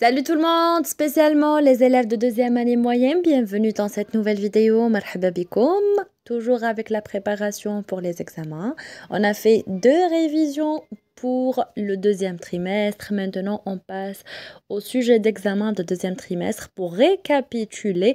Salut tout le monde, spécialement les élèves de deuxième année moyenne, bienvenue dans cette nouvelle vidéo Marhaba toujours avec la préparation pour les examens. On a fait deux révisions pour le deuxième trimestre. Maintenant, on passe au sujet d'examen de deuxième trimestre pour récapituler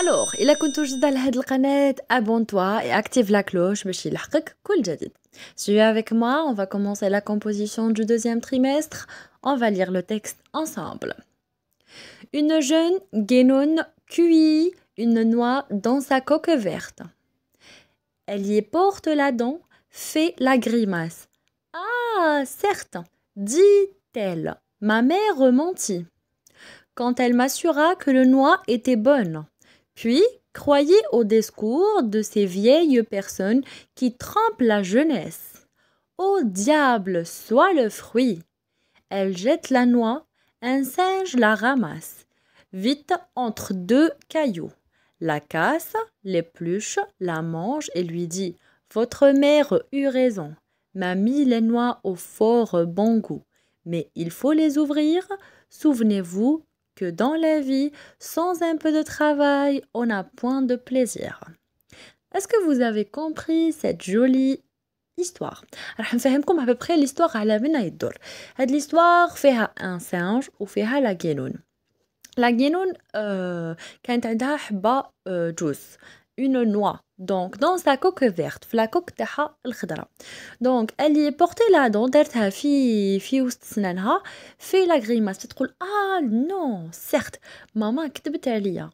Alors, il la جديد de la chaîne, abonne toi et active la cloche باش يلحقك cool جديد Suis avec moi, on va commencer la composition du deuxième trimestre. On va lire le texte ensemble. Une jeune guénone cuit une noix dans sa coque verte. Elle y porte la dent, fait la grimace. Ah, certes, dit-elle, ma mère mentit. Quand elle m'assura que le noix était bonne. Puis, croyez au discours de ces vieilles personnes qui trempent la jeunesse. Au diable soit le fruit. Elle jette la noix, un singe la ramasse, vite entre deux cailloux, la casse, l'épluche, la mange et lui dit Votre mère eut raison, m'a mis les noix au fort bon goût, mais il faut les ouvrir, souvenez-vous que dans la vie, sans un peu de travail, on n'a point de plaisir. Est-ce que vous avez compris cette jolie histoire Alors, راح نفهمكم à peu près l'histoire على fait يدور هاد l'histoire فيها la سانج la la quand La euh, كانت elle حبة جوز une noix. Donc, dans sa coque verte, la coque la الخضراء. Donc, elle y est portée la dent, sa fille, fait la grimace, ah non, certes, maman كتبت عليا. Hein?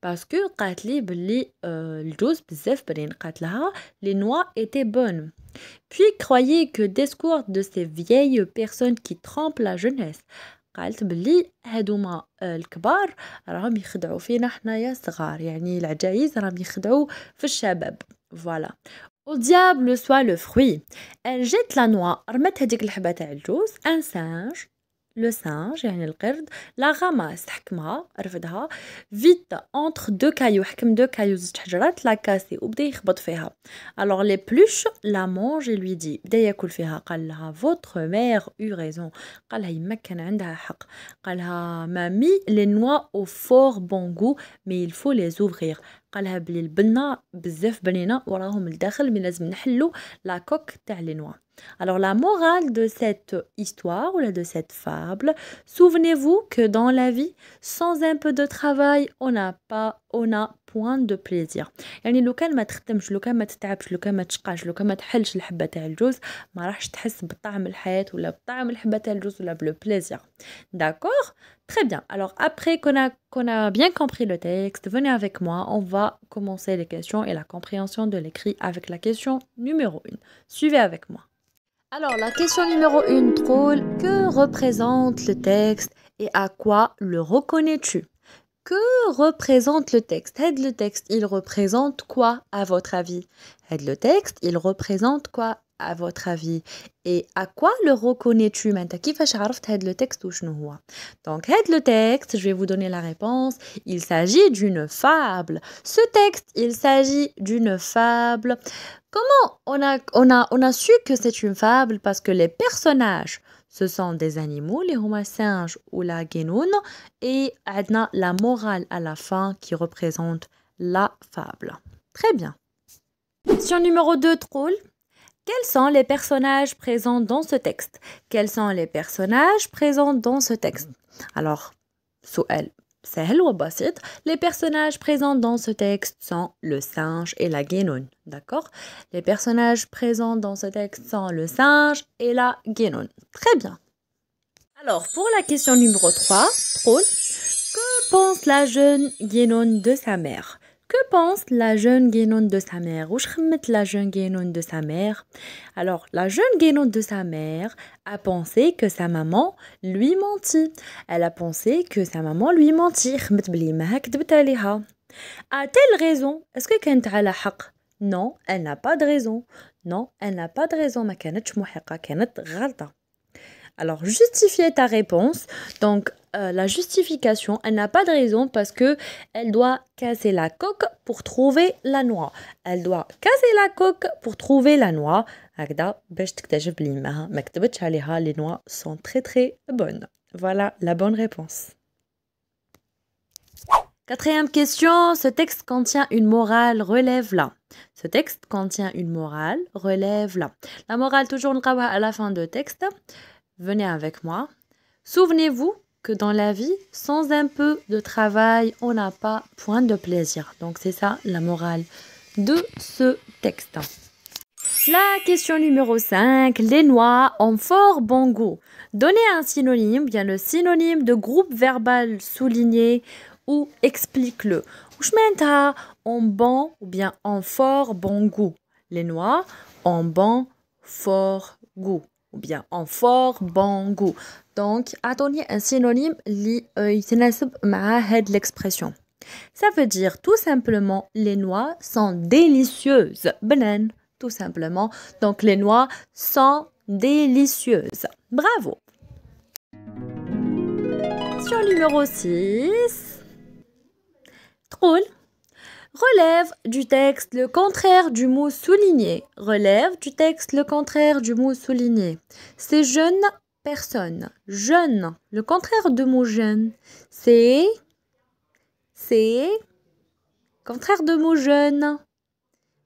parce que لي les الجوز بزاف dit قالت les ben, les noix étaient bonnes puis croyez que discours de ces vieilles personnes qui trempent la jeunesse قالت بلي هادوما آه، الكبار راهم يخدعوا فينا حنايا صغار يعني العجايز راهم يخدعوا في الشباب فوالا او ديابل سوا لو فروي ان جيت لا نوا رمت هذيك الحبة تاع الجوز. ان سانج Le singe, y a la ramasse, pique-moi, refête vite entre deux cailloux, pique deux cailloux, des pierres, la casse et on déchire Alors les la mange et lui dit, déjà que le fée. l'a votre mère eut raison. Quelle aïeule m'a donné la hache. Quelle les noix au fort bon goût, mais il faut les ouvrir. قالها بلي البنه بزاف بنينه وراهم لداخل مي لازم نحلو لا كوك تاع لي نوا Alors la morale de cette histoire ou de cette fable, souvenez-vous que dans la vie, sans un peu de travail, on n'a pas on a point de plaisir. يعني لو كان ما تخدمش لو كان ما تتعبش لو كان ما تشقاش لو كان ما تحلش الحبة تاع الجوز ما راحش تحس بطعم الحياة ولا بطعم الحبة تاع الجوز ولا بلو بليزير. داكور Très bien. Alors après qu'on a, bien compris le texte, venez avec moi, on va commencer les questions et la compréhension de l'écrit avec la question numéro 1. Suivez avec moi. Alors la question numéro 1, troll, que représente le texte et à quoi le reconnais-tu que représente le texte Aide le texte, il représente quoi à votre avis Aide le texte, il représente quoi à votre avis et à quoi le reconnais-tu le texte donc هذا le texte je vais vous donner la réponse il s'agit d'une fable ce texte il s'agit d'une fable comment on a on a on a su que c'est une fable parce que les personnages ce sont des animaux, les huma singes ou la guénoune, et adna la morale à la fin qui représente la fable. Très bien. Question numéro 2, troll. Quels sont les personnages présents dans ce texte Quels sont les personnages présents dans ce texte Alors, basit, les personnages présents dans ce texte sont le singe et la guénone, d'accord les personnages présents dans ce texte sont le singe et la guénone, très bien alors pour la question numéro 3 que pense la jeune guénone de sa mère que pense la jeune guénonne de sa mère Ou la jeune guénonne de sa mère Alors, la jeune guénonne de sa mère a pensé que sa maman lui mentit. Elle a pensé que sa maman lui mentit. A-t-elle raison Est-ce que Kent a la haq Non, elle n'a pas de raison. Non, elle n'a pas de raison. Ma ghalta. Alors, justifier ta réponse. Donc, euh, la justification, elle n'a pas de raison parce que elle doit casser la coque pour trouver la noix. Elle doit casser la coque pour trouver la noix. les noix sont très très bonnes. Voilà la bonne réponse. Quatrième question, ce texte contient une morale, relève-la. Ce texte contient une morale, relève-la. La morale, toujours, travail à la fin du texte. Venez avec moi. Souvenez-vous que dans la vie, sans un peu de travail, on n'a pas point de plaisir. Donc c'est ça la morale de ce texte. La question numéro 5. Les noix ont fort bon goût. Donnez un synonyme, bien le synonyme de groupe verbal souligné ou explique-le. m'entends en bon ou bien en fort bon goût. Les noix ont bon fort goût ou bien en fort bon goût. Donc, attendez un synonyme euh, l'expression. Ça veut dire tout simplement les noix sont délicieuses. Benen, tout simplement. Donc, les noix sont délicieuses. Bravo! Sur numéro 6, troule » relève du texte le contraire du mot souligné. Relève du texte le contraire du mot souligné. C'est jeune personne. Jeune. Le contraire de mot jeune. C'est. C'est. Contraire de mot jeune.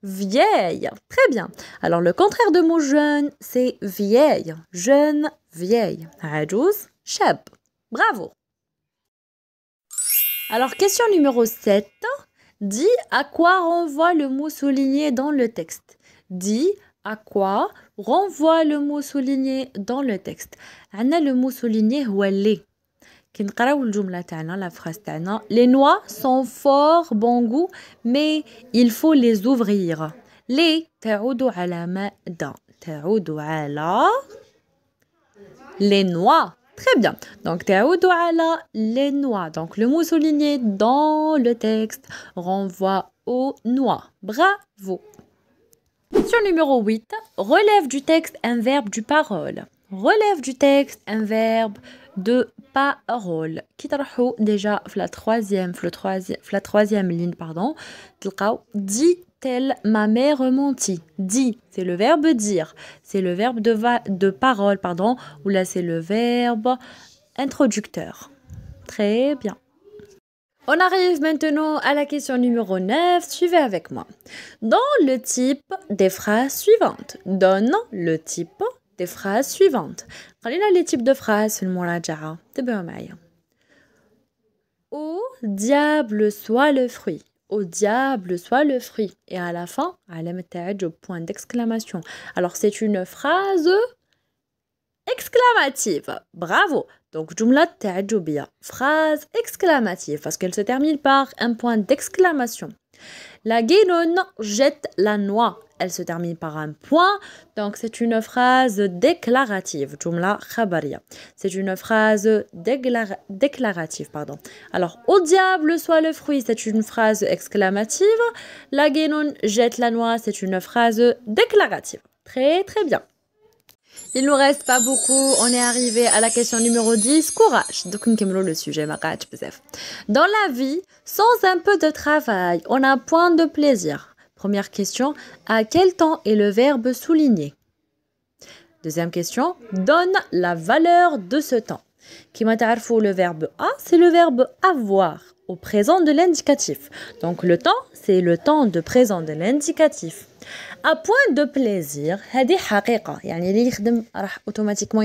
Vieille. Très bien. Alors le contraire de mot jeune, c'est vieille. Jeune, vieille. Rajous, chap. Bravo. Alors question numéro 7. Dis à quoi renvoie le mot souligné dans le texte. Dis à quoi renvoie le mot souligné dans le texte. le mot souligné هو les. les noix sont fort bon goût mais il faut les ouvrir. les تعود على les noix Très bien. Donc, doigt là les noix. Donc, le mot souligné dans le texte renvoie aux noix. Bravo. Sur numéro 8, relève du texte un verbe du parole. Relève du texte un verbe de Parole, rôle qui déjà la troisième troisième la troisième ligne pardon dit-elle ma mère mentit dit c'est le verbe dire c'est le verbe de va de parole pardon ou là c'est le verbe introducteur très bien on arrive maintenant à la question numéro 9, suivez avec moi. Dans le type des phrases suivantes, donne le type des phrases suivantes. Allez-là, les types de phrases Au diable soit le fruit. Au diable soit le fruit. Et à la fin, علامة point d'exclamation. Alors c'est une phrase exclamative. Bravo. Donc, jumla ta'ajoubia, phrase exclamative, parce qu'elle se termine par un point d'exclamation. La guénon jette la noix. Elle se termine par un point, donc c'est une phrase déclarative. Jumla C'est une phrase déclarative, pardon. Alors, au diable soit le fruit, c'est une phrase exclamative. La guénon jette la noix, c'est une phrase déclarative. Très très bien. Il nous reste pas beaucoup. On est arrivé à la question numéro 10. Courage. Donc, le sujet. Dans la vie, sans un peu de travail, on a point de plaisir. Première question. À quel temps est le verbe souligné Deuxième question. Donne la valeur de ce temps. Qui le verbe a, c'est le verbe avoir au présent de l'indicatif. Donc, le temps, c'est le temps de présent de l'indicatif. À point de plaisir automatiquement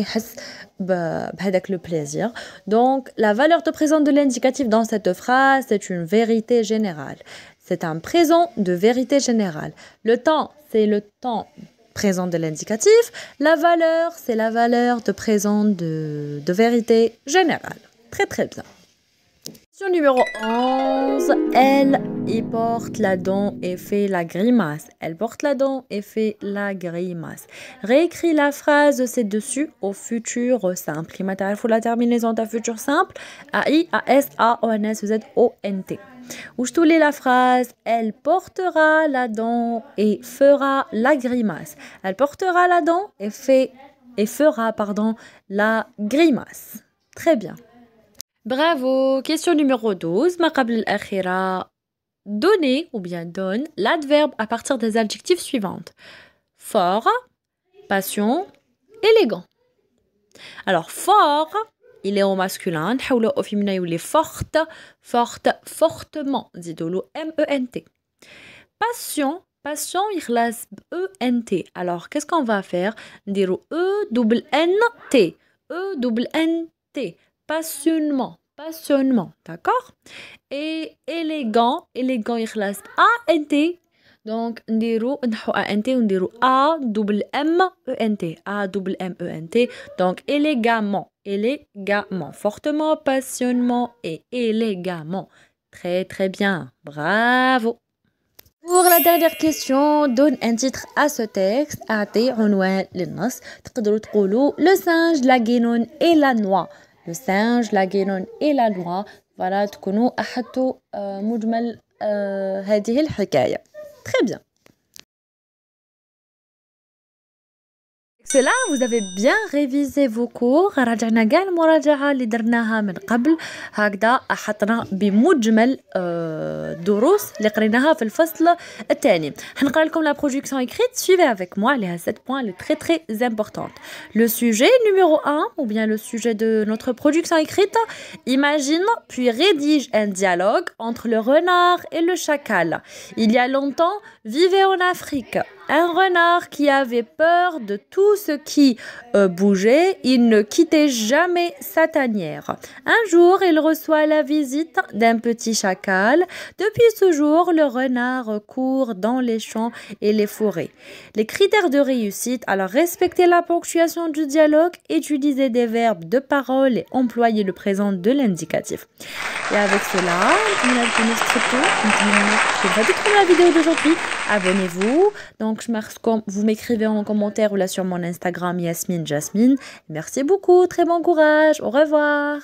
avec le plaisir. Donc la valeur de présent de l'indicatif dans cette phrase c'est une vérité générale. C'est un présent de vérité générale. Le temps, c'est le temps présent de l'indicatif. La valeur c'est la valeur de présent de vérité générale. Très très bien. Question numéro 11. Elle y porte la dent et fait la grimace. Elle porte la dent et fait la grimace. Réécris la phrase c'est-dessus au futur simple. Il faut la terminaison ta futur simple. A-I, A-S, A-O-N-S, Z, O-N-T. Où je lis la phrase Elle portera la dent et fera la grimace. Elle portera la dent et, fait, et fera pardon, la grimace. Très bien. Bravo. Question numéro 12. donne ou bien donne l'adverbe à partir des adjectifs suivants. Fort, passion, élégant. Alors fort, il est au masculin, au féminin il est forte, forte, fortement, dit M-E-N-T. Passion, passion, il E-N-T. E Alors qu'est-ce qu'on va faire Dire E-N-T. E-N-T passionnement, passionnement, d'accord Et élégant, élégant يخلص A N T donc نديرو A N T A double M E N T A M E N T donc élégamment, élégamment, fortement, passionnement et élégamment. Très très bien, bravo. Pour la dernière question, donne un titre à ce texte. o t للنص. Le singe, la guénone et la noix le singe, la guénon et la loi. Voilà, tout connu. Ahato, euh, Mujmal, euh, Hadihil, histoire. Très bien. cela vous avez bien révisé vos cours راجعنا كاع المراجعه اللي درناها cours قبل هكذا حطنا بمجمل الدروس li قريناها في الفصل الثاني parler de la production écrite suivez avec moi les 7 points les très très importante. le sujet numéro 1 ou bien le sujet de notre production écrite imagine puis rédige un dialogue entre le renard et le chacal il y a longtemps vivait en Afrique un renard qui avait peur de tout ce qui euh, bougeait, il ne quittait jamais sa tanière. Un jour, il reçoit la visite d'un petit chacal. Depuis ce jour, le renard court dans les champs et les forêts. Les critères de réussite, alors respecter la ponctuation du dialogue, utiliser des verbes de parole et employer le présent de l'indicatif. Et avec cela, on a fini ce tuto. pas du tout la vidéo d'aujourd'hui. Abonnez-vous. Donc, vous m'écrivez en commentaire ou là sur mon Instagram Yasmine Jasmine. Merci beaucoup, très bon courage, au revoir.